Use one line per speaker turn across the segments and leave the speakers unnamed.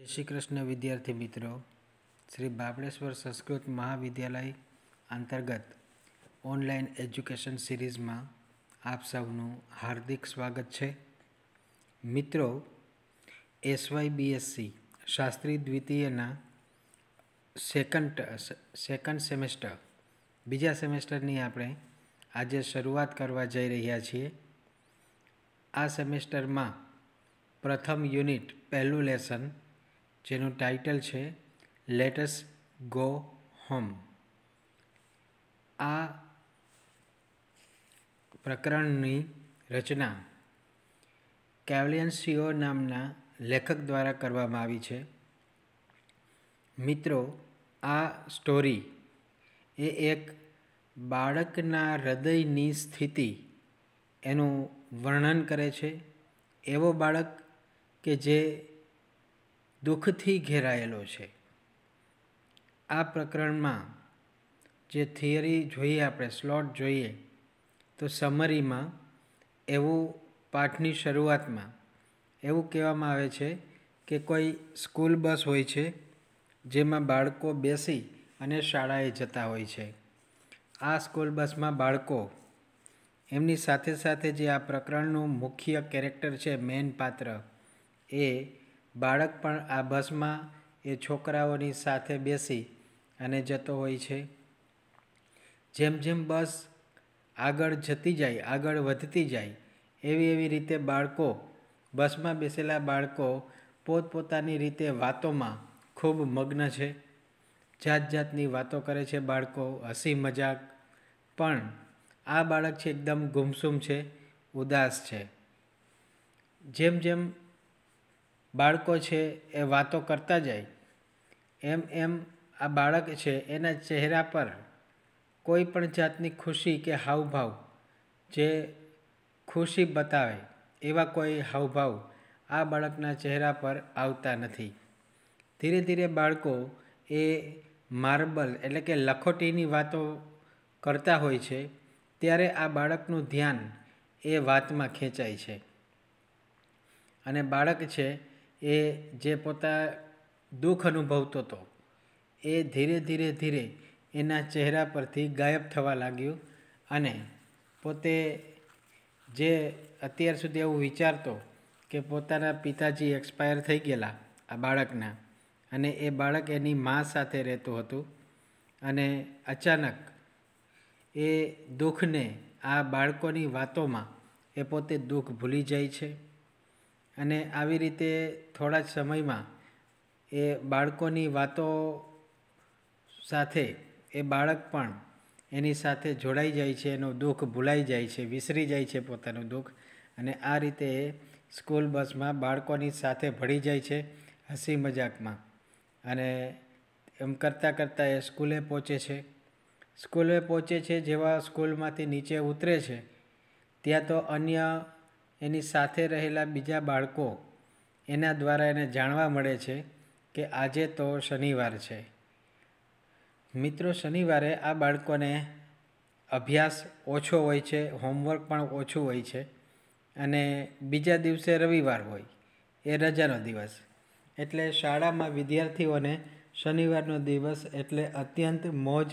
જય શ્રી કૃષ્ણ વિદ્યાર્થી મિત્રો શ્રી બાબળેશ્વર સંસ્કૃત મહાવિદ્યાલય અંતર્ગત ઓનલાઈન એજ્યુકેશન સિરીઝમાં આપ સૌનું હાર્દિક સ્વાગત છે મિત્રો એસવાય બીએસસી શાસ્ત્રી દ્વિતીયના સેકન્ડ સેકન્ડ સેમેસ્ટર બીજા સેમેસ્ટરની આપણે આજે શરૂઆત કરવા જઈ રહ્યા છીએ આ સેમેસ્ટરમાં પ્રથમ યુનિટ પહેલું લેસન જેનું ટાઇટલ છે લેટસ ગો હોમ આ પ્રકરણની રચના કેવલિયન્સીઓ નામના લેખક દ્વારા કરવામાં આવી છે મિત્રો આ સ્ટોરી એ એક બાળકના હૃદયની સ્થિતિ એનું વર્ણન કરે છે એવો બાળક કે જે દુઃખથી ઘેરાયેલો છે આ પ્રકરણમાં જે થિયરી જોઈએ આપણે સ્લોટ જોઈએ તો સમરીમાં એવું પાઠની શરૂઆતમાં એવું કહેવામાં આવે છે કે કોઈ સ્કૂલ બસ હોય છે જેમાં બાળકો બેસી અને શાળાએ જતા હોય છે આ સ્કૂલ બસમાં બાળકો એમની સાથે સાથે જે આ પ્રકરણનું મુખ્ય કેરેક્ટર છે મેન પાત્ર એ બાળક પણ આ બસમાં એ છોકરાઓની સાથે બેસી અને જતો હોય છે જેમ જેમ બસ આગળ જતી જાય આગળ વધતી જાય એવી એવી રીતે બાળકો બસમાં બેસેલા બાળકો પોતપોતાની રીતે વાતોમાં ખૂબ મગ્ન છે જાત જાતની વાતો કરે છે બાળકો હસી મજાક પણ આ બાળક છે એકદમ ગુમસુમ છે ઉદાસ છે જેમ જેમ બાળકો છે એ વાતો કરતા જાય એમ એમ આ બાળક છે એના ચહેરા પર કોઈ પણ જાતની ખુશી કે હાવભાવ જે ખુશી બતાવે એવા કોઈ હાવભાવ આ બાળકના ચહેરા પર આવતા નથી ધીરે ધીરે બાળકો એ માર્બલ એટલે કે લખોટીની વાતો કરતા હોય છે ત્યારે આ બાળકનું ધ્યાન એ વાતમાં ખેંચાય છે અને બાળક છે એ જે પોતા દુઃખ અનુભવતો હતો એ ધીરે ધીરે ધીરે એના ચહેરા પરથી ગાયબ થવા લાગ્યું અને પોતે જે અત્યાર સુધી એવું વિચારતો કે પોતાના પિતાજી એક્સપાયર થઈ ગયેલા આ બાળકના અને એ બાળક એની મા સાથે રહેતું હતું અને અચાનક એ દુઃખને આ બાળકોની વાતોમાં એ પોતે દુઃખ ભૂલી જાય છે અને આવી રીતે થોડા જ સમયમાં એ બાળકોની વાતો સાથે એ બાળક પણ એની સાથે જોડાઈ જાય છે એનું દુઃખ ભૂલાઈ જાય છે વિસરી જાય છે પોતાનું દુઃખ અને આ રીતે સ્કૂલ બસમાં બાળકોની સાથે ભળી જાય છે હસી મજાકમાં અને એમ કરતાં કરતાં એ સ્કૂલે પહોંચે છે સ્કૂલે પહોંચે છે જેવા સ્કૂલમાંથી નીચે ઉતરે છે ત્યાં તો અન્ય એની સાથે રહેલા બીજા બાળકો એના દ્વારા એને જાણવા મળે છે કે આજે તો શનિવાર છે મિત્રો શનિવારે આ બાળકોને અભ્યાસ ઓછો હોય છે હોમવર્ક પણ ઓછું હોય છે અને બીજા દિવસે રવિવાર હોય એ રજાનો દિવસ એટલે શાળામાં વિદ્યાર્થીઓને શનિવારનો દિવસ એટલે અત્યંત મોજ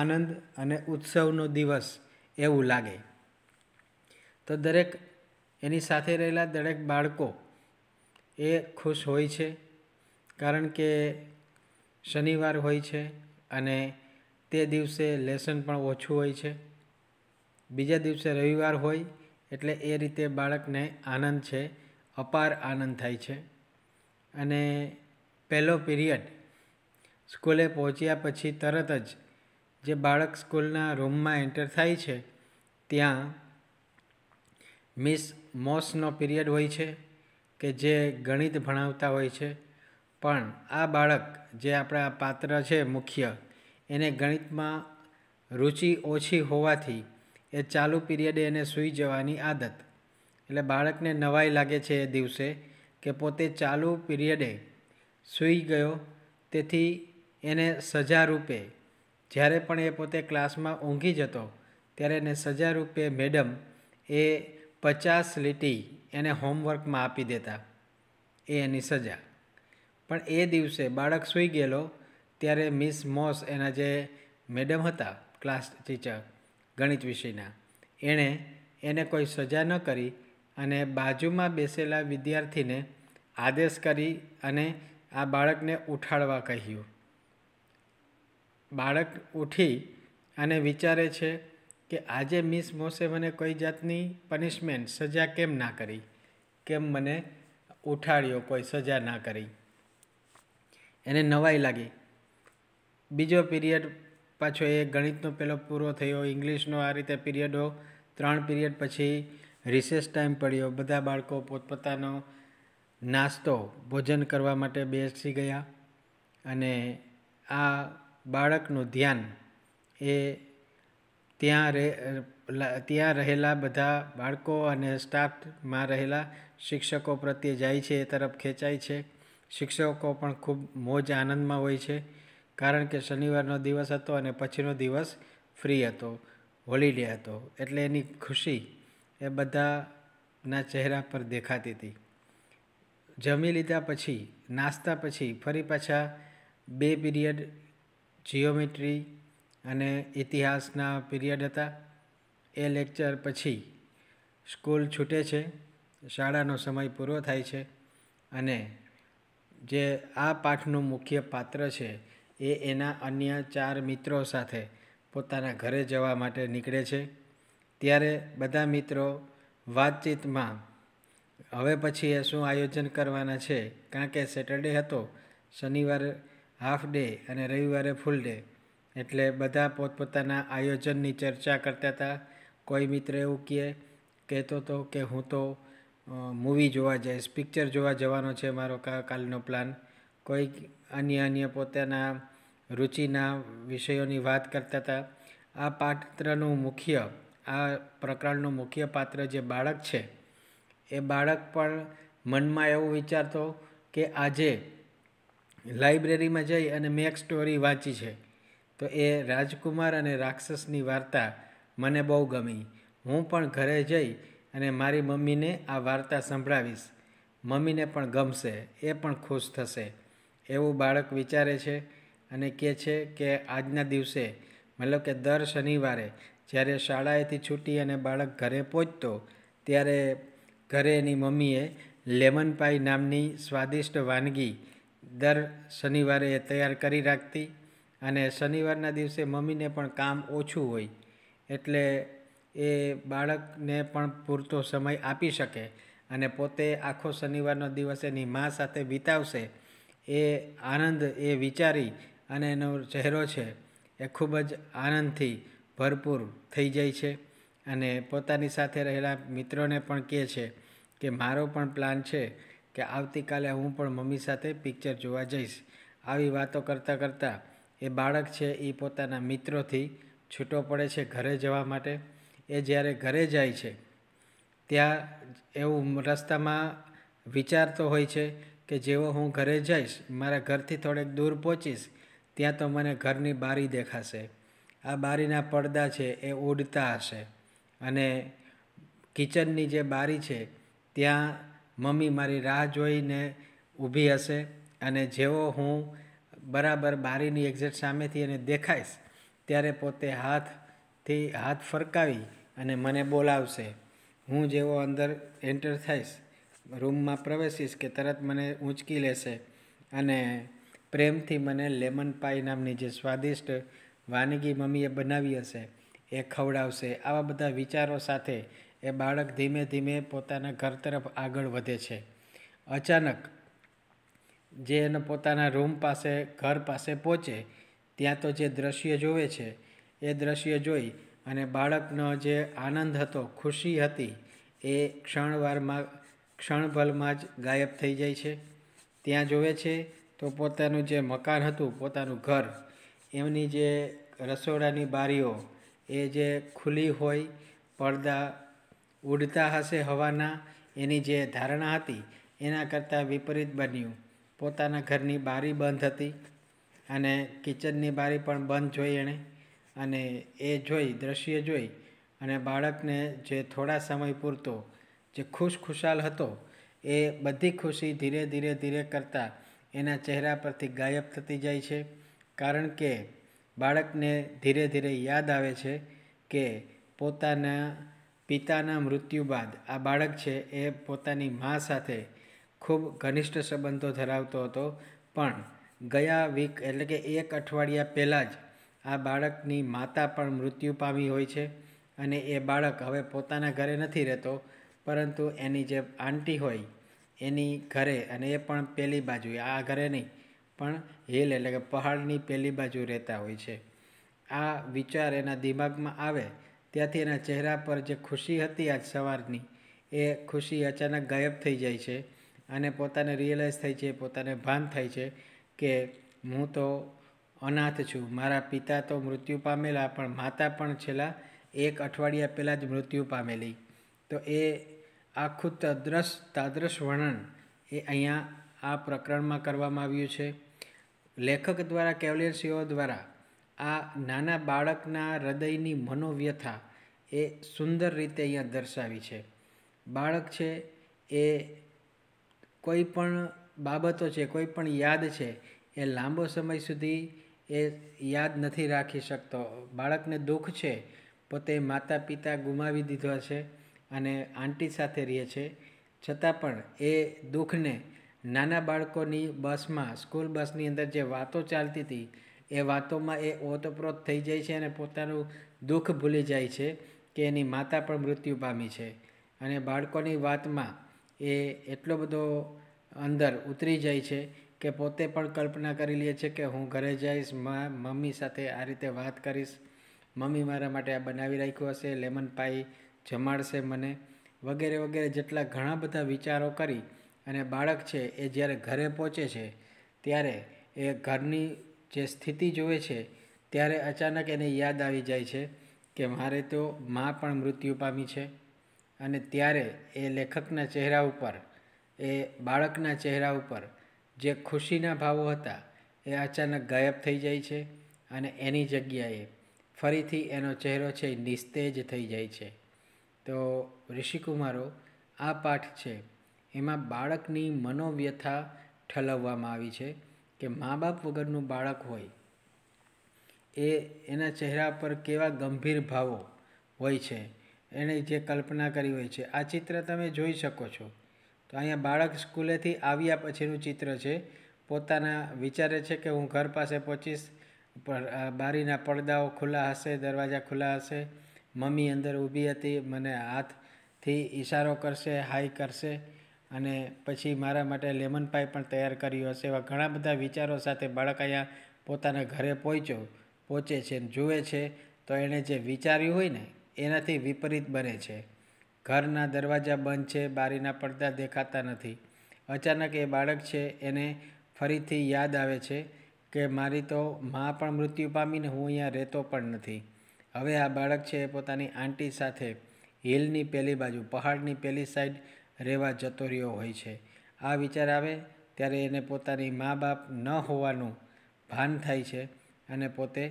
આનંદ અને ઉત્સવનો દિવસ એવું લાગે તો દરેક એની સાથે રહેલા દરેક બાળકો એ ખુશ હોય છે કારણ કે શનિવાર હોય છે અને તે દિવસે લેસન પણ ઓછું હોય છે બીજા દિવસે રવિવાર હોય એટલે એ રીતે બાળકને આનંદ છે અપાર આનંદ થાય છે અને પહેલો પીરિયડ સ્કૂલે પહોંચ્યા પછી તરત જ જે બાળક સ્કૂલના રૂમમાં એન્ટર થાય છે ત્યાં મિસ મોસનો પીરિયડ હોય છે કે જે ગણિત ભણાવતા હોય છે પણ આ બાળક જે આપણા પાત્ર છે મુખ્ય એને ગણિતમાં રુચિ ઓછી હોવાથી એ ચાલુ પીરિયડે એને સૂઈ જવાની આદત એટલે બાળકને નવાઈ લાગે છે એ દિવસે કે પોતે ચાલુ પીરિયડે સૂઈ ગયો તેથી એને સજા રૂપે જ્યારે પણ એ પોતે ક્લાસમાં ઊંઘી જતો ત્યારે એને સજા રૂપે મેડમ એ પચાસ લીટી એને હોમવર્કમાં આપી દેતા એ એની સજા પણ એ દિવસે બાળક સૂઈ ગયેલો ત્યારે મિસ મોસ એના જે મેડમ હતા ક્લાસ ટીચર ગણિત વિષયના એણે એને કોઈ સજા ન કરી અને બાજુમાં બેસેલા વિદ્યાર્થીને આદેશ કરી અને આ બાળકને ઉઠાડવા કહ્યું બાળક ઉઠી અને વિચારે છે કે આજે મિસ મોસે મને કોઈ જાતની પનિશમેન્ટ સજા કેમ ના કરી કેમ મને ઉઠાડ્યો કોઈ સજા ના કરી એને નવાઈ લાગી બીજો પિરિયડ પાછો એ ગણિતનો પેલો પૂરો થયો ઇંગ્લિશનો આ રીતે પિરિયડો ત્રણ પિરિયડ પછી રિસેસ ટાઈમ પડ્યો બધા બાળકો પોતપોતાનો નાસ્તો ભોજન કરવા માટે બેસી ગયા અને આ બાળકનું ધ્યાન એ ત્યાં રે ત્યાં રહેલા બધા બાળકો અને સ્ટાફમાં રહેલા શિક્ષકો પ્રત્યે જાય છે એ તરફ ખેંચાય છે શિક્ષકો પણ ખૂબ મોજ આનંદમાં હોય છે કારણ કે શનિવારનો દિવસ હતો અને પછીનો દિવસ ફ્રી હતો હોલિડે હતો એટલે એની ખુશી એ બધાના ચહેરા પર દેખાતી હતી જમી લીધા પછી નાસ્તા પછી ફરી પાછા બે પીરિયડ જીઓમેટ્રી અને ઇતિહાસના પીરિયડ હતા એ લેક્ચર પછી સ્કૂલ છૂટે છે શાળાનો સમય પૂરો થાય છે અને જે આ પાઠનું મુખ્ય પાત્ર છે એ એના અન્ય ચાર મિત્રો સાથે પોતાના ઘરે જવા માટે નીકળે છે ત્યારે બધા મિત્રો વાતચીતમાં હવે પછી એ શું આયોજન કરવાના છે કારણ કે સેટરડે હતો શનિવારે હાફ ડે અને રવિવારે ફૂલ ડે એટલે બધા પોતપોતાના આયોજનની ચર્ચા કરતા હતા કોઈ મિત્ર એવું કહે કહેતો હતો કે હું તો મૂવી જોવા જઈશ પિક્ચર જોવા જવાનો છે મારો કાલનો પ્લાન કોઈક અન્ય અન્ય પોતાના રુચિના વિષયોની વાત કરતા હતા આ પાત્રનું મુખ્ય આ પ્રકરણનું મુખ્ય પાત્ર જે બાળક છે એ બાળક પણ મનમાં એવું વિચારતો કે આજે લાઇબ્રેરીમાં જઈ અને મેં એક સ્ટોરી વાંચી છે તો એ રાજકુમાર અને રાક્ષસની વાર્તા મને બહુ ગમી હું પણ ઘરે જઈ અને મારી મમ્મીને આ વાર્તા સંભળાવીશ મમ્મીને પણ ગમશે એ પણ ખુશ થશે એવું બાળક વિચારે છે અને કહે છે કે આજના દિવસે મતલબ કે દર શનિવારે જ્યારે શાળાએથી છૂટી અને બાળક ઘરે પહોંચતો ત્યારે ઘરે એની મમ્મીએ લેમન પાઈ નામની સ્વાદિષ્ટ વાનગી દર શનિવારે એ તૈયાર કરી રાખતી અને શનિવારના દિવસે મમ્મીને પણ કામ ઓછું હોય એટલે એ બાળકને પણ પૂરતો સમય આપી શકે અને પોતે આખો શનિવારનો દિવસ એની મા સાથે વિતાવશે એ આનંદ એ વિચારી અને એનો ચહેરો છે એ ખૂબ જ આનંદથી ભરપૂર થઈ જાય છે અને પોતાની સાથે રહેલા મિત્રોને પણ કહે છે કે મારો પણ પ્લાન છે કે આવતીકાલે હું પણ મમ્મી સાથે પિક્ચર જોવા જઈશ આવી વાતો કરતાં કરતાં એ બાળક છે એ પોતાના મિત્રોથી છૂટો પડે છે ઘરે જવા માટે એ જ્યારે ઘરે જાય છે ત્યાં એવું રસ્તામાં વિચારતો હોય છે કે જેવો હું ઘરે જઈશ મારા ઘરથી થોડેક દૂર પહોંચીશ ત્યાં તો મને ઘરની બારી દેખાશે આ બારીના પડદા છે એ ઉડતા હશે અને કિચનની જે બારી છે ત્યાં મમ્મી મારી રાહ જોઈને ઊભી હશે અને જેવો હું બરાબર બારીની એક્ઝેટ સામેથી એને દેખાઈશ ત્યારે પોતે હાથથી હાથ ફરકાવી અને મને બોલાવશે હું જેવો અંદર એન્ટર થઈશ રૂમમાં પ્રવેશીશ કે તરત મને ઊંચકી લેશે અને પ્રેમથી મને લેમન પાઈ નામની જે સ્વાદિષ્ટ વાનગી મમ્મીએ બનાવી હશે એ ખવડાવશે આવા બધા વિચારો સાથે એ બાળક ધીમે ધીમે પોતાના ઘર તરફ આગળ વધે છે અચાનક જે એના પોતાના રૂમ પાસે ઘર પાસે પહોંચે ત્યાં તો જે દૃશ્ય જોવે છે એ દૃશ્ય જોઈ અને બાળકનો જે આનંદ હતો ખુશી હતી એ ક્ષણવારમાં ક્ષણભરમાં જ ગાયબ થઈ જાય છે ત્યાં જોવે છે તો પોતાનું જે મકાન હતું પોતાનું ઘર એમની જે રસોડાની બારીઓ એ જે ખુલ્લી હોય પડદા ઉડતા હશે હવાના એની જે ધારણા હતી એના કરતાં વિપરીત બન્યું પોતાના ઘરની બારી બંધ હતી અને કિચનની બારી પણ બંધ જોઈ એણે અને એ જોઈ દ્રશ્ય જોઈ અને બાળકને જે થોડા સમય પૂરતો જે ખુશ ખુશાલ હતો એ બધી ખુશી ધીરે ધીરે ધીરે કરતાં એના ચહેરા પરથી ગાયબ થતી જાય છે કારણ કે બાળકને ધીરે ધીરે યાદ આવે છે કે પોતાના પિતાના મૃત્યુ બાદ આ બાળક છે એ પોતાની મા સાથે ખૂબ ઘનિષ્ઠ સંબંધો ધરાવતો હતો પણ ગયા વીક એટલે કે એક અઠવાડિયા પહેલાં જ આ બાળકની માતા પણ મૃત્યુ પામી હોય છે અને એ બાળક હવે પોતાના ઘરે નથી રહેતો પરંતુ એની જે આંટી હોય એની ઘરે અને એ પણ પેલી બાજુ આ ઘરે નહીં પણ હિલ એટલે કે પહાડની પેલી બાજુ રહેતા હોય છે આ વિચાર એના દિમાગમાં આવે ત્યાંથી એના ચહેરા પર જે ખુશી હતી આજ સવારની એ ખુશી અચાનક ગાયબ થઈ જાય છે અને પોતાને રિયલાઇઝ થાય છે પોતાને ભાન થાય છે કે હું તો અનાથ છું મારા પિતા તો મૃત્યુ પામેલા પણ માતા પણ છેલ્લા એક અઠવાડિયા પહેલાં જ મૃત્યુ પામેલી તો એ આખું તદ્રશ તાદ્રશ વર્ણન એ અહીંયા આ પ્રકરણમાં કરવામાં આવ્યું છે લેખક દ્વારા કેવલિયરસીઓ દ્વારા આ નાના બાળકના હૃદયની મનોવ્યથા એ સુંદર રીતે અહીંયા દર્શાવી છે બાળક છે એ કોઈ પણ બાબતો છે કોઈ પણ યાદ છે એ લાંબો સમય સુધી એ યાદ નથી રાખી શકતો બાળકને દુઃખ છે પોતે માતા પિતા ગુમાવી દીધા છે અને આંટી સાથે રહે છે છતાં પણ એ દુઃખને નાના બાળકોની બસમાં સ્કૂલ બસની અંદર જે વાતો ચાલતી હતી એ વાતોમાં એ ઓતપ્રોત થઈ જાય છે અને પોતાનું દુઃખ ભૂલી જાય છે કે એની માતા પણ મૃત્યુ પામી છે અને બાળકોની વાતમાં એ એટલો બધો અંદર ઉતરી જાય છે કે પોતે પણ કલ્પના કરી લે છે કે હું ઘરે જઈશ મા મમ્મી સાથે આ રીતે વાત કરીશ મમ્મી મારા માટે આ બનાવી રાખ્યું હશે લેમન પાઈ જમાડશે મને વગેરે વગેરે જેટલા ઘણા બધા વિચારો કરી અને બાળક છે એ જ્યારે ઘરે પહોંચે છે ત્યારે એ ઘરની જે સ્થિતિ જોવે છે ત્યારે અચાનક એને યાદ આવી જાય છે કે મારે તો મા પણ મૃત્યુ પામી છે અને ત્યારે એ લેખકના ચહેરા ઉપર એ બાળકના ચહેરા ઉપર જે ખુશીના ભાવો હતા એ અચાનક ગાયબ થઈ જાય છે અને એની જગ્યાએ ફરીથી એનો ચહેરો છે એ નિસ્તેજ થઈ જાય છે તો ઋષિકુમારો આ પાઠ છે એમાં બાળકની મનોવ્યથા ઠલવવામાં આવી છે કે મા બાપ વગરનું બાળક હોય એ એના ચહેરા પર કેવા ગંભીર ભાવો હોય છે એણે જે કલ્પના કરી હોય છે આ ચિત્ર તમે જોઈ શકો છો તો અહીંયા બાળક સ્કૂલેથી આવ્યા પછીનું ચિત્ર છે પોતાના વિચારે છે કે હું ઘર પાસે પહોંચીશ બારીના પડદાઓ ખુલ્લા હશે દરવાજા ખુલ્લા હશે મમ્મી અંદર ઊભી હતી મને હાથથી ઇશારો કરશે હાઈ કરશે અને પછી મારા માટે લેમન પાઈ પણ તૈયાર કર્યું હશે એવા ઘણા બધા વિચારો સાથે બાળક અહીંયા પોતાના ઘરે પહોંચ્યો પહોંચે છે જુએ છે તો એણે જે વિચાર્યું હોય ને એનાથી વિપરીત બને છે ઘરના દરવાજા બંધ છે બારીના પડદા દેખાતા નથી અચાનક એ બાળક છે એને ફરીથી યાદ આવે છે કે મારી તો મા પણ મૃત્યુ પામીને હું અહીંયા રહેતો પણ નથી હવે આ બાળક છે એ પોતાની આંટી સાથે હિલની પહેલી બાજુ પહાડની પહેલી સાઈડ રહેવા જતો રહ્યો હોય છે આ વિચાર આવે ત્યારે એને પોતાની મા બાપ ન હોવાનું ભાન થાય છે અને પોતે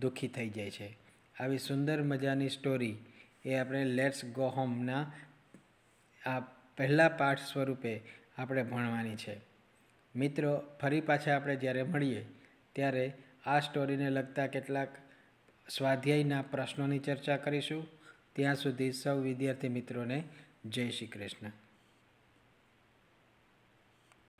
દુઃખી થઈ જાય છે આવી સુંદર મજાની સ્ટોરી એ આપણે લેટ્સ ગો હોમના આ પહેલા પાઠ સ્વરૂપે આપણે ભણવાની છે મિત્રો ફરી પાછા આપણે જ્યારે મળીએ ત્યારે આ સ્ટોરીને લગતા કેટલાક સ્વાધ્યાયના પ્રશ્નોની ચર્ચા કરીશું ત્યાં સુધી સૌ વિદ્યાર્થી મિત્રોને જય શ્રી કૃષ્ણ